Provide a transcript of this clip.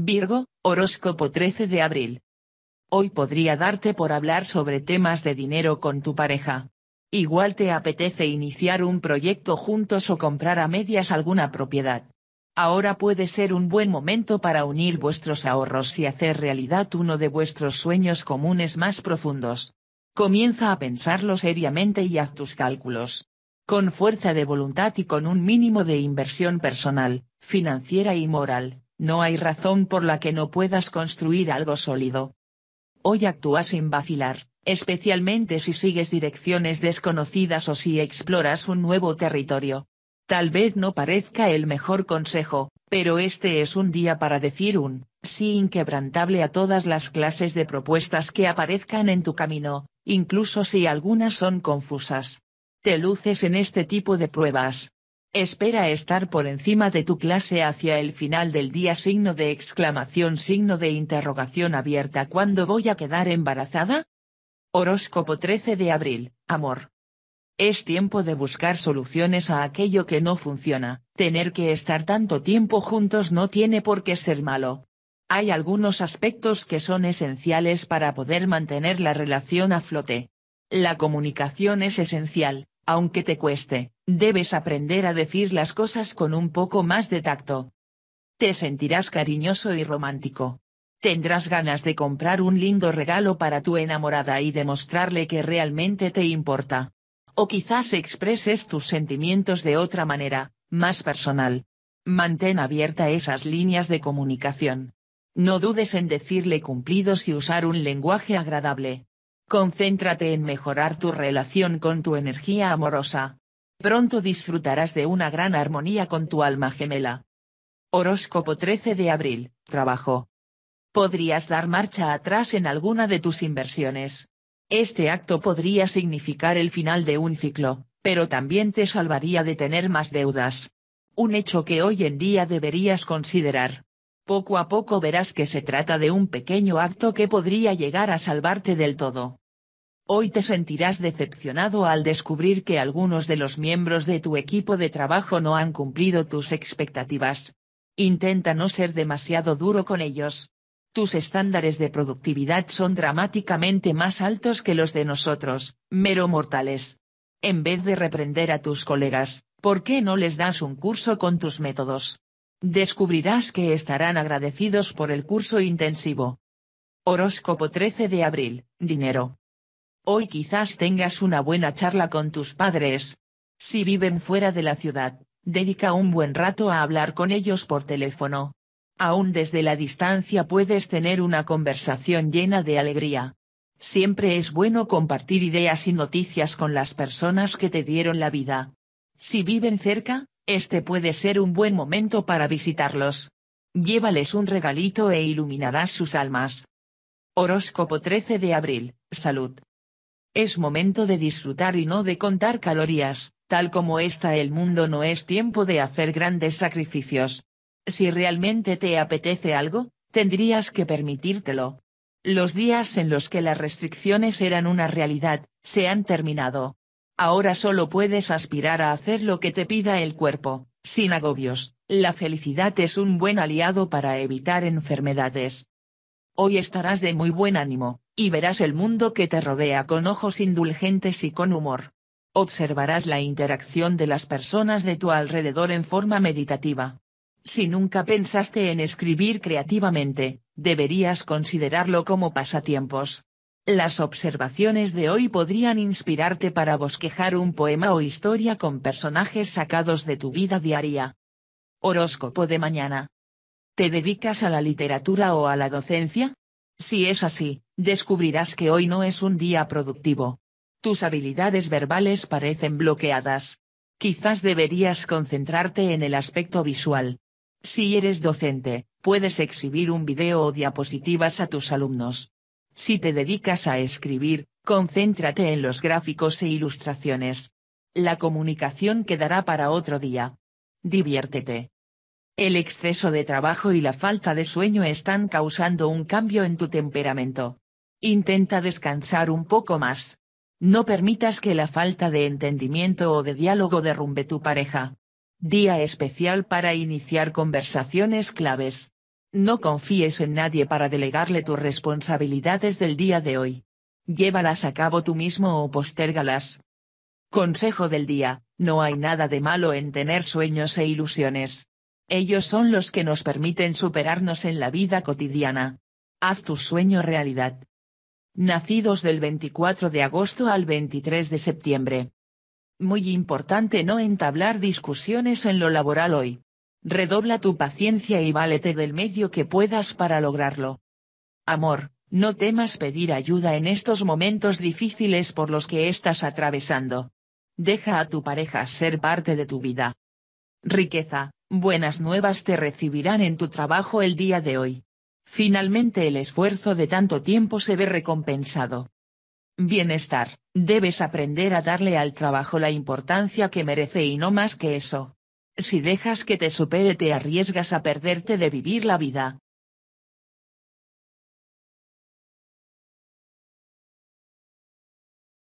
Virgo, horóscopo 13 de abril. Hoy podría darte por hablar sobre temas de dinero con tu pareja. Igual te apetece iniciar un proyecto juntos o comprar a medias alguna propiedad. Ahora puede ser un buen momento para unir vuestros ahorros y hacer realidad uno de vuestros sueños comunes más profundos. Comienza a pensarlo seriamente y haz tus cálculos. Con fuerza de voluntad y con un mínimo de inversión personal, financiera y moral, no hay razón por la que no puedas construir algo sólido. Hoy actúa sin vacilar, especialmente si sigues direcciones desconocidas o si exploras un nuevo territorio. Tal vez no parezca el mejor consejo, pero este es un día para decir un sí inquebrantable a todas las clases de propuestas que aparezcan en tu camino, incluso si algunas son confusas. Te luces en este tipo de pruebas, Espera estar por encima de tu clase hacia el final del día signo de exclamación signo de interrogación abierta ¿Cuándo voy a quedar embarazada? Horóscopo 13 de abril, amor. Es tiempo de buscar soluciones a aquello que no funciona, tener que estar tanto tiempo juntos no tiene por qué ser malo. Hay algunos aspectos que son esenciales para poder mantener la relación a flote. La comunicación es esencial, aunque te cueste, debes aprender a decir las cosas con un poco más de tacto. Te sentirás cariñoso y romántico. Tendrás ganas de comprar un lindo regalo para tu enamorada y demostrarle que realmente te importa. O quizás expreses tus sentimientos de otra manera, más personal. Mantén abierta esas líneas de comunicación. No dudes en decirle cumplidos y usar un lenguaje agradable. Concéntrate en mejorar tu relación con tu energía amorosa. Pronto disfrutarás de una gran armonía con tu alma gemela. Horóscopo 13 de abril, trabajo. Podrías dar marcha atrás en alguna de tus inversiones. Este acto podría significar el final de un ciclo, pero también te salvaría de tener más deudas. Un hecho que hoy en día deberías considerar. Poco a poco verás que se trata de un pequeño acto que podría llegar a salvarte del todo. Hoy te sentirás decepcionado al descubrir que algunos de los miembros de tu equipo de trabajo no han cumplido tus expectativas. Intenta no ser demasiado duro con ellos. Tus estándares de productividad son dramáticamente más altos que los de nosotros, mero mortales. En vez de reprender a tus colegas, ¿por qué no les das un curso con tus métodos? Descubrirás que estarán agradecidos por el curso intensivo. Horóscopo 13 de abril, dinero. Hoy quizás tengas una buena charla con tus padres. Si viven fuera de la ciudad, dedica un buen rato a hablar con ellos por teléfono. Aún desde la distancia puedes tener una conversación llena de alegría. Siempre es bueno compartir ideas y noticias con las personas que te dieron la vida. Si viven cerca, este puede ser un buen momento para visitarlos. Llévales un regalito e iluminarás sus almas. Horóscopo 13 de abril, salud. Es momento de disfrutar y no de contar calorías, tal como está el mundo no es tiempo de hacer grandes sacrificios. Si realmente te apetece algo, tendrías que permitírtelo. Los días en los que las restricciones eran una realidad, se han terminado. Ahora solo puedes aspirar a hacer lo que te pida el cuerpo, sin agobios. La felicidad es un buen aliado para evitar enfermedades. Hoy estarás de muy buen ánimo, y verás el mundo que te rodea con ojos indulgentes y con humor. Observarás la interacción de las personas de tu alrededor en forma meditativa. Si nunca pensaste en escribir creativamente, deberías considerarlo como pasatiempos. Las observaciones de hoy podrían inspirarte para bosquejar un poema o historia con personajes sacados de tu vida diaria. Horóscopo de mañana. ¿Te dedicas a la literatura o a la docencia? Si es así, descubrirás que hoy no es un día productivo. Tus habilidades verbales parecen bloqueadas. Quizás deberías concentrarte en el aspecto visual. Si eres docente, puedes exhibir un video o diapositivas a tus alumnos. Si te dedicas a escribir, concéntrate en los gráficos e ilustraciones. La comunicación quedará para otro día. Diviértete. El exceso de trabajo y la falta de sueño están causando un cambio en tu temperamento. Intenta descansar un poco más. No permitas que la falta de entendimiento o de diálogo derrumbe tu pareja. Día especial para iniciar conversaciones claves. No confíes en nadie para delegarle tus responsabilidades del día de hoy. Llévalas a cabo tú mismo o postérgalas. Consejo del día, no hay nada de malo en tener sueños e ilusiones ellos son los que nos permiten superarnos en la vida cotidiana. Haz tu sueño realidad. Nacidos del 24 de agosto al 23 de septiembre. Muy importante no entablar discusiones en lo laboral hoy. Redobla tu paciencia y válete del medio que puedas para lograrlo. Amor, no temas pedir ayuda en estos momentos difíciles por los que estás atravesando. Deja a tu pareja ser parte de tu vida. Riqueza, buenas nuevas te recibirán en tu trabajo el día de hoy. Finalmente el esfuerzo de tanto tiempo se ve recompensado. Bienestar, debes aprender a darle al trabajo la importancia que merece y no más que eso. Si dejas que te supere te arriesgas a perderte de vivir la vida,